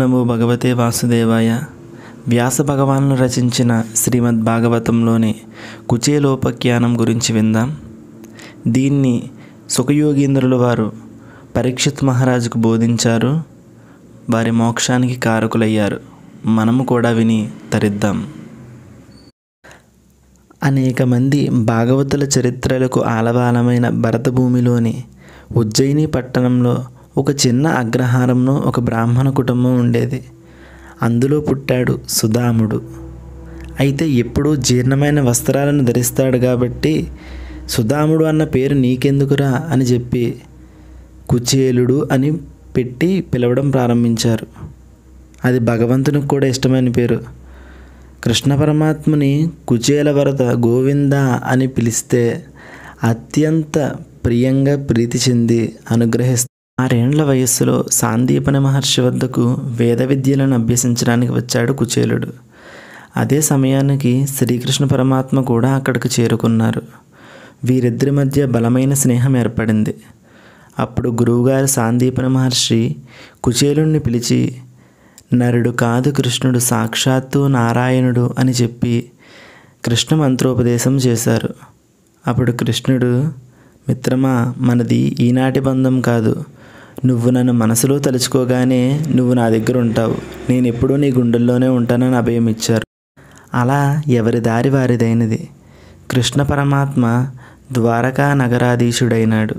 నమో భగవతే వాసుదేవాయ వ్యాస భగవాను రచించిన శ్రీమద్ భాగవతంలోని కుచేలోపఖ్యానం గురించి విందాం దీన్ని సుఖయోగీంద్రులు వారు పరీక్షిత్ మహారాజుకు బోధించారు వారి మోక్షానికి కారకులయ్యారు మనము కూడా విని తరిద్దాం అనేక మంది భాగవతుల చరిత్రలకు ఆలవాలమైన భరతభూమిలోని ఉజ్జయిని పట్టణంలో ఒక చిన్న అగ్రహారంలో ఒక బ్రాహ్మణ కుటుంబం ఉండేది అందులో పుట్టాడు సుధాముడు అయితే ఎప్పుడూ జీర్ణమైన వస్త్రాలను ధరిస్తాడు కాబట్టి సుధాముడు అన్న పేరు నీకెందుకురా అని చెప్పి కుచేలుడు అని పెట్టి పిలవడం ప్రారంభించారు అది భగవంతునికి కూడా ఇష్టమైన పేరు కృష్ణ పరమాత్మని కుచేల వరద గోవింద అని పిలిస్తే అత్యంత ప్రియంగా ప్రీతి చెంది అనుగ్రహిస్తారు ఆరేండ్ల వయస్సులో సాందీపన మహర్షి వద్దకు వేద విద్యలను అభ్యసించడానికి వచ్చాడు కుచేలుడు అదే సమయానికి శ్రీకృష్ణ పరమాత్మ కూడా అక్కడికి చేరుకున్నారు వీరిద్దరి మధ్య బలమైన స్నేహం ఏర్పడింది అప్పుడు గురువుగారు సాందీపన మహర్షి కుచేలుణ్ణి పిలిచి నరుడు కాదు కృష్ణుడు సాక్షాత్తు నారాయణుడు అని చెప్పి కృష్ణ మంత్రోపదేశం చేశారు అప్పుడు కృష్ణుడు మిత్రమా మనది ఈనాటి బంధం కాదు నువ్వు నన్ను మనసులో తలుచుకోగానే నువ్వు నా దగ్గర ఉంటావు నేను ఎప్పుడూ నీ గుండెల్లోనే ఉంటానని అభయం ఇచ్చారు అలా ఎవరి దారి వారిదైనది కృష్ణ పరమాత్మ ద్వారకా నగరాధీశుడైనాడు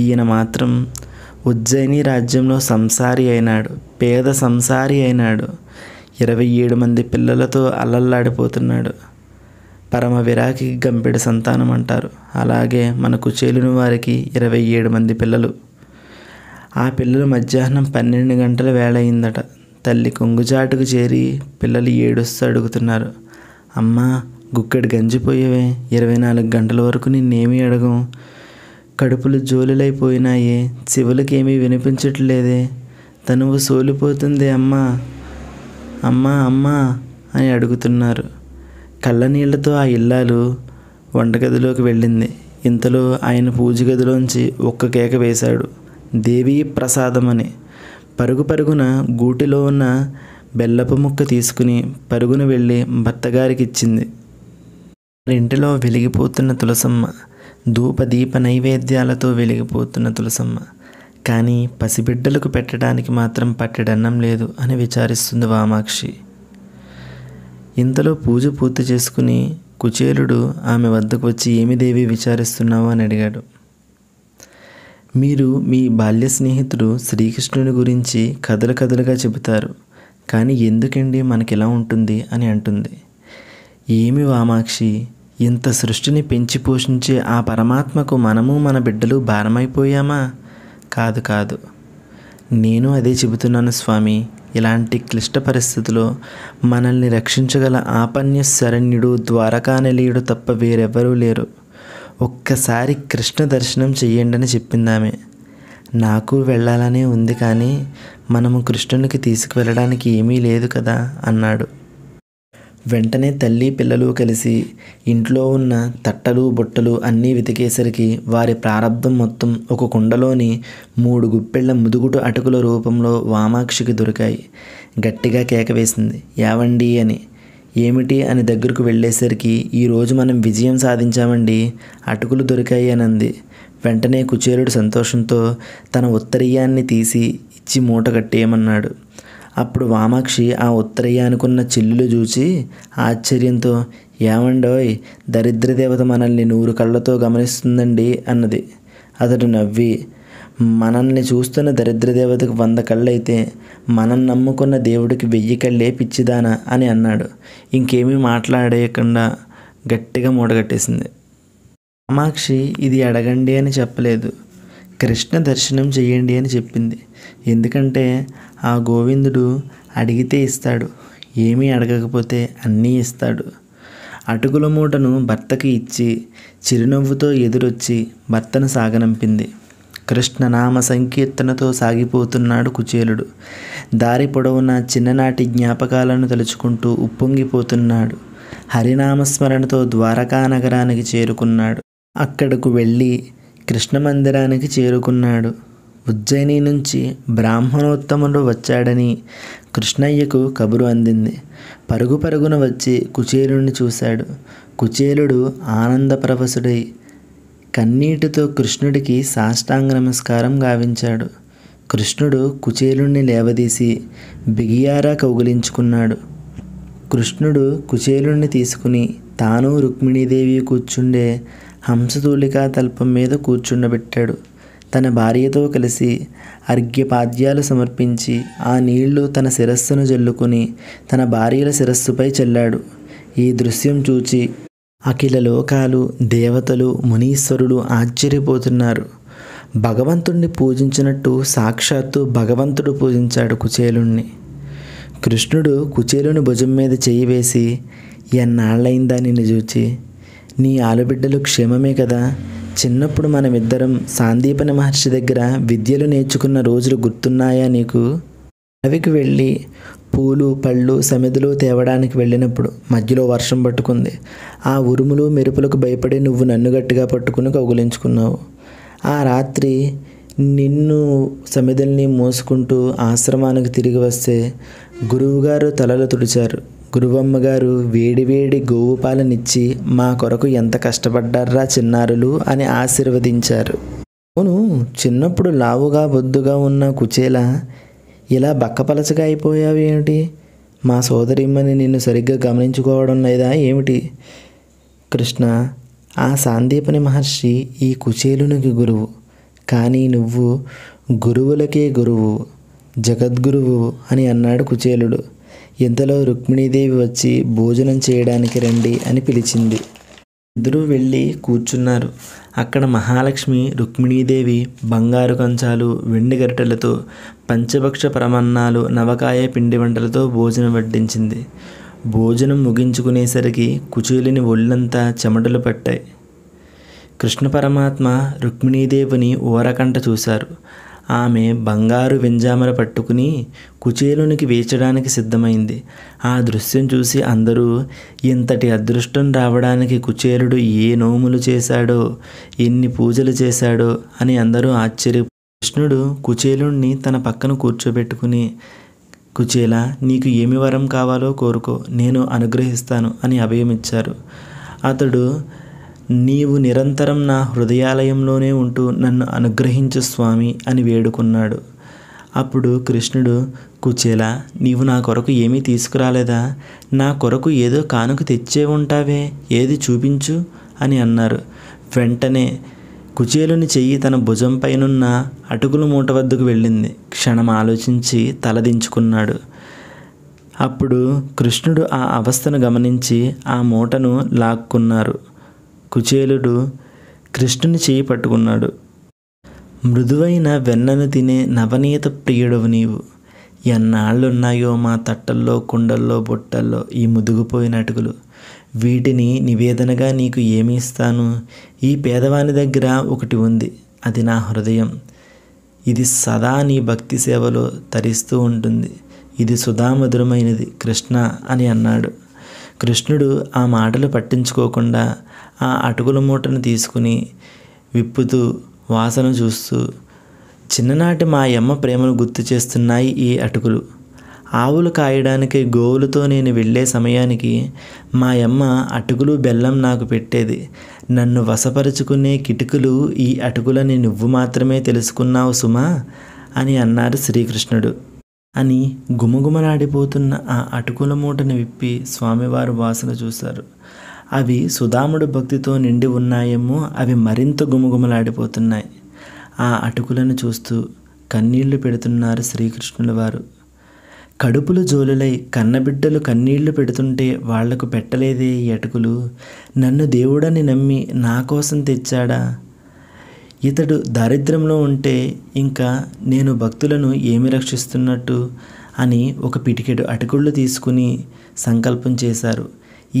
ఈయన మాత్రం ఉజ్జయిని రాజ్యంలో సంసారి అయినాడు పేద సంసారి అయినాడు ఇరవై ఏడు మంది పిల్లలతో అల్లల్లాడిపోతున్నాడు పరమ విరాకి గంపెడు సంతానం అంటారు అలాగే మనకు చేలిన వారికి ఇరవై ఏడు మంది పిల్లలు ఆ పిల్లలు మధ్యాహ్నం పన్నెండు గంటల వేళ అయిందట తల్లి కొంగుజాటుకు చేరి పిల్లలు ఏడుస్తూ అడుగుతున్నారు అమ్మా గుక్కెడు గంజిపోయేవే ఇరవై నాలుగు గంటల వరకు నిన్నేమీ అడగం కడుపులు జోలులైపోయినాయే చెవులకేమీ వినిపించట్లేదే తనువు సోలిపోతుంది అమ్మా అమ్మా అమ్మా అని అడుగుతున్నారు కళ్ళనీళ్లతో ఆ ఇల్లాలు వంటగదిలోకి వెళ్ళింది ఇంతలో ఆయన పూజ గదిలోంచి ఒక్క కేక వేశాడు దేవీ ప్రసాదమని పరుగు పరుగున గూటిలో ఉన్న బెల్లపు ముక్క తీసుకుని పరుగున వెళ్ళి భర్తగారికి ఇచ్చింది ఇంటిలో వెలిగిపోతున్న తులసమ్మ దీప నైవేద్యాలతో వెలిగిపోతున్న తులసమ్మ కానీ పసిబిడ్డలకు పెట్టడానికి మాత్రం పట్టెడన్నం లేదు అని విచారిస్తుంది వామాక్షి ఇంతలో పూజ పూర్తి చేసుకుని కుచేలుడు ఆమె వద్దకు వచ్చి ఏమి దేవి విచారిస్తున్నావు అని అడిగాడు మీరు మీ బాల్య స్నేహితుడు శ్రీకృష్ణుని గురించి కథలు కథలుగా చెబుతారు కానీ ఎందుకండి మనకి ఎలా ఉంటుంది అని అంటుంది ఏమి వామాక్షి ఇంత సృష్టిని పెంచి పోషించే ఆ పరమాత్మకు మనము మన బిడ్డలు భారమైపోయామా కాదు కాదు నేను అదే చెబుతున్నాను స్వామి ఇలాంటి క్లిష్ట పరిస్థితిలో మనల్ని రక్షించగల ఆపన్య శరణ్యుడు ద్వారకానిలీయుడు తప్ప వేరెవ్వరూ లేరు ఒక్కసారి కృష్ణ దర్శనం చెయ్యండి అని చెప్పిందామె నాకు వెళ్ళాలనే ఉంది కానీ మనము కృష్ణునికి తీసుకువెళ్ళడానికి ఏమీ లేదు కదా అన్నాడు వెంటనే తల్లి పిల్లలు కలిసి ఇంట్లో ఉన్న తట్టలు బుట్టలు అన్నీ వెతికేసరికి వారి ప్రారంభం మొత్తం ఒక కుండలోని మూడు గుప్పెళ్ల ముదుగుటు అటుకుల రూపంలో వామాక్షికి దొరికాయి గట్టిగా కేక వేసింది యావండి అని ఏమిటి అని దగ్గరకు వెళ్ళేసరికి ఈరోజు మనం విజయం సాధించామండి అటుకులు దొరికాయి అని అంది వెంటనే కుచేరుడు సంతోషంతో తన ఉత్తరీయాన్ని తీసి ఇచ్చి మూట కట్టేయమన్నాడు అప్పుడు వామాక్షి ఆ ఉత్తరయ్య అనుకున్న చెల్లులు చూచి ఆశ్చర్యంతో ఏమండోయ్ దరిద్రదేవత మనల్ని నూరు కళ్ళతో గమనిస్తుందండి అన్నది అతడు నవ్వి మనల్ని చూస్తున్న దరిద్రదేవతకు వంద కళ్ళైతే మనం నమ్ముకున్న దేవుడికి వెయ్యి కళ్ళే పిచ్చిదానా అని అన్నాడు ఇంకేమీ మాట్లాడేయకుండా గట్టిగా మూడగట్టేసింది వామాక్షి ఇది అడగండి అని చెప్పలేదు కృష్ణ దర్శనం చేయండి అని చెప్పింది ఎందుకంటే ఆ గోవిందుడు అడిగితే ఇస్తాడు ఏమీ అడగకపోతే అన్నీ ఇస్తాడు అటుకుల మూటను భర్తకి ఇచ్చి చిరునవ్వుతో ఎదురొచ్చి భర్తను సాగనంపింది కృష్ణనామ సంకీర్తనతో సాగిపోతున్నాడు కుచేలుడు దారి పొడవున చిన్ననాటి జ్ఞాపకాలను తలుచుకుంటూ ఉప్పొంగిపోతున్నాడు హరినామస్మరణతో ద్వారకా నగరానికి చేరుకున్నాడు అక్కడకు వెళ్ళి కృష్ణ మందిరానికి చేరుకున్నాడు ఉజ్జయిని నుంచి బ్రాహ్మణోత్తముడు వచ్చాడని కృష్ణయ్యకు కబురు అందింది పరుగు పరుగున వచ్చి కుచేలుణ్ణి చూశాడు కుచేలుడు ఆనందప్రభసుడై కన్నీటితో కృష్ణుడికి సాష్టాంగ నమస్కారం గావించాడు కృష్ణుడు కుచేలుణ్ణి లేవదీసి బిగియారా కౌగిలించుకున్నాడు కృష్ణుడు కుచేలుణ్ణి తీసుకుని తాను రుక్మిణీదేవి కూర్చుండే హంసతూలికా తల్పం మీద కూర్చుండబెట్టాడు తన భార్యతో కలిసి అర్ఘ్యపాద్యాలు సమర్పించి ఆ నీళ్లు తన శిరస్సును జల్లుకుని తన భార్యల శిరస్సుపై చల్లాడు ఈ దృశ్యం చూచి అఖిల లోకాలు దేవతలు మునీశ్వరులు ఆశ్చర్యపోతున్నారు భగవంతుణ్ణి పూజించినట్టు సాక్షాత్తు భగవంతుడు పూజించాడు కుచేలుణ్ణి కృష్ణుడు కుచేలుని భుజం మీద చేయి వేసి ఎన్నాళ్ళైందా నిన్ను చూచి నీ ఆలుబిడ్డలు క్షేమమే కదా చిన్నప్పుడు మనమిద్దరం సాందీపని మహర్షి దగ్గర విద్యలు నేర్చుకున్న రోజులు గుర్తున్నాయా నీకు అడవికి వెళ్ళి పూలు పళ్ళు సమిధులు తేవడానికి వెళ్ళినప్పుడు మధ్యలో వర్షం పట్టుకుంది ఆ ఉరుములు మెరుపులకు భయపడి నువ్వు నన్ను గట్టిగా పట్టుకుని కౌగులించుకున్నావు ఆ రాత్రి నిన్ను సమిధుల్ని మోసుకుంటూ ఆశ్రమానికి తిరిగి వస్తే గురువుగారు తలలు తుడిచారు గురువమ్మ గారు వేడివేడి గోవు పాలనిచ్చి మా కొరకు ఎంత కష్టపడ్డారా చిన్నారులు అని ఆశీర్వదించారు అవును చిన్నప్పుడు లావుగా బొద్దుగా ఉన్న కుచేల ఇలా బక్కపలచగా అయిపోయావు ఏమిటి మా సోదరిమ్మని నిన్ను సరిగ్గా గమనించుకోవడం లేదా ఏమిటి కృష్ణ ఆ సాందీపని మహర్షి ఈ కుచేలునికి గురువు కానీ నువ్వు గురువులకే గురువు జగద్గురువు అని అన్నాడు కుచేలుడు ఇంతలో రుక్మిణీదేవి వచ్చి భోజనం చేయడానికి రండి అని పిలిచింది ఇద్దరూ వెళ్ళి కూర్చున్నారు అక్కడ మహాలక్ష్మి రుక్మిణీదేవి బంగారు కంచాలు వెండి గరిటెలతో పంచభక్ష ప్రమన్నాలు నవకాయ పిండి వంటలతో భోజనం వడ్డించింది భోజనం ముగించుకునేసరికి కుచీలిని ఒళ్ళంతా చెమటలు పట్టాయి కృష్ణ పరమాత్మ రుక్మిణీదేవిని ఓరకంట చూశారు ఆమె బంగారు వెంజామర పట్టుకుని కుచేలునికి వేచడానికి సిద్ధమైంది ఆ దృశ్యం చూసి అందరూ ఇంతటి అదృష్టం రావడానికి కుచేలుడు ఏ నోములు చేశాడో ఎన్ని పూజలు చేశాడో అని అందరూ ఆశ్చర్య కృష్ణుడు కుచేలుణ్ణి తన పక్కన కూర్చోబెట్టుకుని కుచేల నీకు ఏమి వరం కావాలో కోరుకో నేను అనుగ్రహిస్తాను అని అభయమిచ్చారు అతడు నీవు నిరంతరం నా హృదయాలయంలోనే ఉంటూ నన్ను అనుగ్రహించు స్వామి అని వేడుకున్నాడు అప్పుడు కృష్ణుడు కుచేలా నీవు నా కొరకు ఏమీ తీసుకురాలేదా నా కొరకు ఏదో కానుక తెచ్చే ఉంటావే ఏది చూపించు అని అన్నారు వెంటనే కుచేలుని చెయ్యి తన భుజంపైనున్న అటుకుల మూట వద్దకు వెళ్ళింది క్షణం ఆలోచించి తలదించుకున్నాడు అప్పుడు కృష్ణుడు ఆ అవస్థను గమనించి ఆ మూటను లాక్కున్నారు కుచేలుడు కృష్ణుని చేయి పట్టుకున్నాడు మృదువైన వెన్నను తినే నవనీత ప్రియుడవు నీవు ఎన్నాళ్ళున్నాయో మా తట్టల్లో కుండల్లో బుట్టల్లో ఈ ముదుగుపోయిన అటుకులు వీటిని నివేదనగా నీకు ఏమి ఇస్తాను ఈ పేదవాని దగ్గర ఒకటి ఉంది అది నా హృదయం ఇది సదా నీ భక్తి సేవలో తరిస్తూ ఉంటుంది ఇది సుధామధురమైనది కృష్ణ అని అన్నాడు కృష్ణుడు ఆ మాటలు పట్టించుకోకుండా ఆ అటుకుల మూటను తీసుకుని విప్పుతూ వాసన చూస్తూ చిన్ననాటి మా యమ్మ ప్రేమను గుర్తు చేస్తున్నాయి ఈ అటుకులు ఆవులు కాయడానికి గోవులతో నేను వెళ్ళే సమయానికి మా యమ్మ అటుకులు బెల్లం నాకు పెట్టేది నన్ను వసపరుచుకునే కిటుకులు ఈ అటుకులని నువ్వు మాత్రమే తెలుసుకున్నావు సుమా అని అన్నారు శ్రీకృష్ణుడు అని గుమగుమలాడిపోతున్న ఆ అటుకుల మూటను విప్పి స్వామివారు వాసన చూశారు అవి సుధాముడు భక్తితో నిండి ఉన్నాయేమో అవి మరింత గుమగుమలాడిపోతున్నాయి ఆ అటుకులను చూస్తూ కన్నీళ్లు పెడుతున్నారు శ్రీకృష్ణుల వారు కడుపులు జోలులై కన్నబిడ్డలు కన్నీళ్లు పెడుతుంటే వాళ్లకు పెట్టలేదే ఈ అటుకులు నన్ను దేవుడని నమ్మి నా కోసం తెచ్చాడా ఇతడు దారిద్ర్యంలో ఉంటే ఇంకా నేను భక్తులను ఏమి రక్షిస్తున్నట్టు అని ఒక పిటికెడు అటుకుళ్ళు తీసుకుని సంకల్పం చేశారు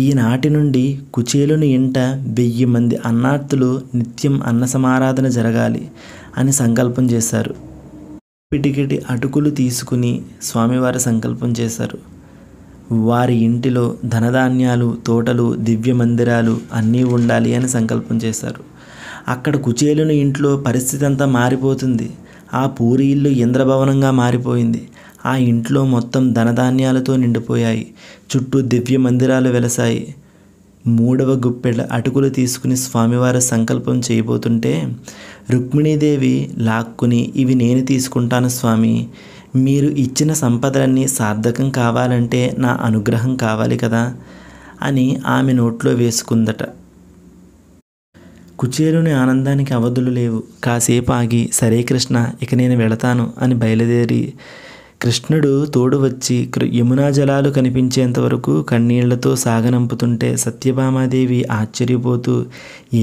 ఈనాటి నుండి కుచేలుని ఇంట వెయ్యి మంది అన్నార్థులు నిత్యం అన్న సమారాధన జరగాలి అని సంకల్పం చేశారు పిటికెటి అటుకులు తీసుకుని స్వామివారి సంకల్పం చేశారు వారి ఇంటిలో ధనధాన్యాలు తోటలు దివ్య మందిరాలు అన్నీ ఉండాలి అని సంకల్పం చేశారు అక్కడ కుచేలుని ఇంట్లో పరిస్థితి అంతా మారిపోతుంది ఆ పూరి ఇల్లు ఇంద్రభవనంగా మారిపోయింది ఆ ఇంట్లో మొత్తం ధనధాన్యాలతో నిండిపోయాయి చుట్టూ దివ్య మందిరాలు వెలసాయి మూడవ గుప్పెడ అటుకులు తీసుకుని స్వామివారి సంకల్పం చేయబోతుంటే రుక్మిణీదేవి లాక్కుని ఇవి నేను తీసుకుంటాను స్వామి మీరు ఇచ్చిన సంపదలన్నీ సార్థకం కావాలంటే నా అనుగ్రహం కావాలి కదా అని ఆమె నోట్లో వేసుకుందట కుచేరుని ఆనందానికి అవధులు లేవు కాసేపు ఆగి సరే కృష్ణ ఇక నేను వెళతాను అని బయలుదేరి కృష్ణుడు తోడు వచ్చి యమునా జలాలు కనిపించేంత వరకు కన్నీళ్లతో సాగనంపుతుంటే సత్యభామాదేవి ఆశ్చర్యపోతూ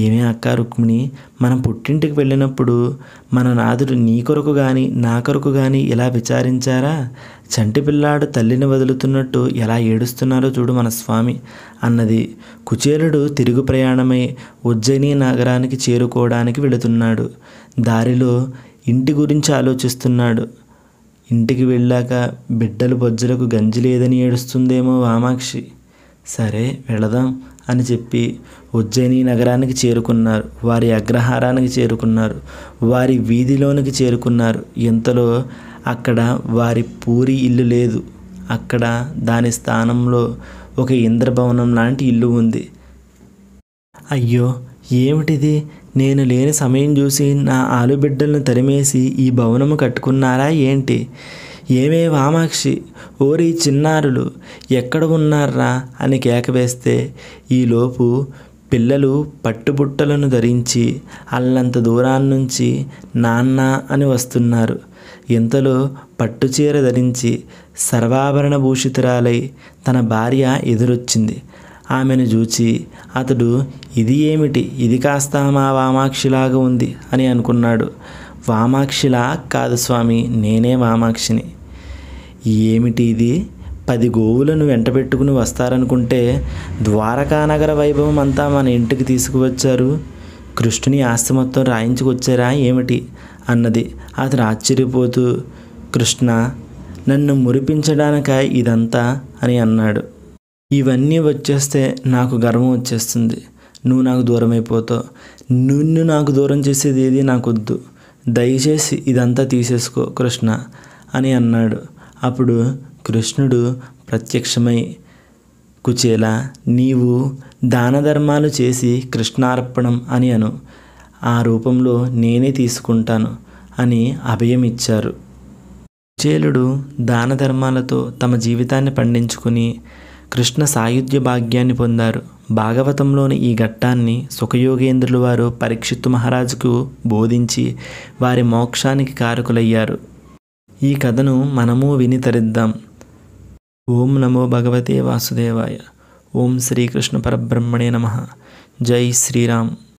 ఏమే అక్క రుక్మిణి మనం పుట్టింటికి వెళ్ళినప్పుడు మన నాదుడు నీ కొరకు కానీ నా కొరకు కానీ ఇలా విచారించారా చంటి పిల్లాడు తల్లిని వదులుతున్నట్టు ఎలా ఏడుస్తున్నారో చూడు మన స్వామి అన్నది కుచేలుడు తిరుగు ప్రయాణమై ఉజ్జయిని నగరానికి చేరుకోవడానికి వెళుతున్నాడు దారిలో ఇంటి గురించి ఆలోచిస్తున్నాడు ఇంటికి వెళ్ళాక బిడ్డలు బొజ్జలకు గంజి లేదని ఏడుస్తుందేమో వామాక్షి సరే వెళదాం అని చెప్పి ఉజ్జయిని నగరానికి చేరుకున్నారు వారి అగ్రహారానికి చేరుకున్నారు వారి వీధిలోనికి చేరుకున్నారు ఇంతలో అక్కడ వారి పూరి ఇల్లు లేదు అక్కడ దాని స్థానంలో ఒక ఇంద్రభవనం లాంటి ఇల్లు ఉంది అయ్యో ఏమిటిది నేను లేని సమయం చూసి నా ఆలుబిడ్డలను తరిమేసి ఈ భవనము కట్టుకున్నారా ఏంటి ఏమే వామాక్షి ఓరి చిన్నారులు ఎక్కడ ఉన్నారా అని కేకవేస్తే ఈలోపు పిల్లలు పట్టుబుట్టలను ధరించి అల్లంత దూరాన్నించి నుంచి నాన్న అని వస్తున్నారు ఇంతలో పట్టుచీర ధరించి సర్వాభరణ భూషితురాలై తన భార్య ఎదురొచ్చింది ఆమెను చూచి అతడు ఇది ఏమిటి ఇది కాస్త మా వామాక్షిలాగా ఉంది అని అనుకున్నాడు వామాక్షిలా కాదు స్వామి నేనే వామాక్షిని ఏమిటి ఇది పది గోవులను పెట్టుకుని వస్తారనుకుంటే ద్వారకా నగర వైభవం అంతా మన ఇంటికి తీసుకువచ్చారు కృష్ణుని ఆస్తి మొత్తం రాయించుకొచ్చారా ఏమిటి అన్నది అతను ఆశ్చర్యపోతూ కృష్ణ నన్ను మురిపించడానిక ఇదంతా అని అన్నాడు ఇవన్నీ వచ్చేస్తే నాకు గర్వం వచ్చేస్తుంది నువ్వు నాకు దూరం అయిపోతావు నిన్ను నాకు దూరం చేసేది ఏది నాకొద్దు దయచేసి ఇదంతా తీసేసుకో కృష్ణ అని అన్నాడు అప్పుడు కృష్ణుడు ప్రత్యక్షమై కుచేల నీవు దాన ధర్మాలు చేసి కృష్ణార్పణం అని అను ఆ రూపంలో నేనే తీసుకుంటాను అని అభయం ఇచ్చారు కుచేలుడు దాన ధర్మాలతో తమ జీవితాన్ని పండించుకుని కృష్ణ సాయుధ్య భాగ్యాన్ని పొందారు భాగవతంలోని ఈ ఘట్టాన్ని సుఖయోగేంద్రులు వారు పరీక్షిత్తు మహారాజుకు బోధించి వారి మోక్షానికి కారకులయ్యారు ఈ కథను మనము విని తరిద్దాం ఓం నమో భగవతే వాసుదేవాయ ఓం శ్రీకృష్ణ పరబ్రహ్మణే నమ జై శ్రీరామ్